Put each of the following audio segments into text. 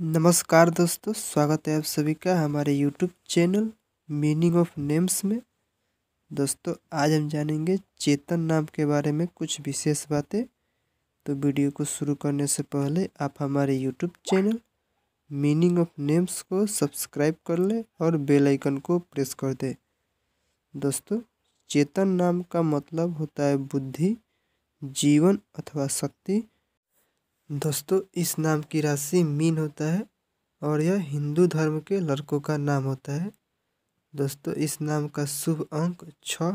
नमस्कार दोस्तों स्वागत है आप सभी का हमारे YouTube channel meaning of names में दोस्तों आज हम जानेंगे चेतन नाम के बारे में कुछ विशेष बातें तो वीडियो को शुरू करने से पहले आप हमारे YouTube channel meaning of names को सब्सक्राइब कर लें और बेल आइकन को प्रेस कर दें दोस्तों चेतन नाम का मतलब होता है बुद्धि जीवन अथवा शक्ति दोस्तों इस नाम की राशि मीन होता है और यह हिंदू धर्म के लड़कों का नाम होता है दोस्तों इस नाम का शुभ अंक छ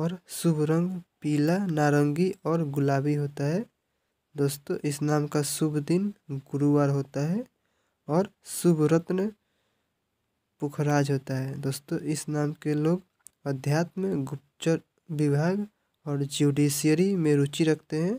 और शुभ रंग पीला नारंगी और गुलाबी होता है दोस्तों इस नाम का शुभ दिन गुरुवार होता है और शुभ रत्न पुखराज होता है दोस्तों इस नाम के लोग अध्यात्म गुप्तचर विभाग और जुडिशियरी में रुचि रखते हैं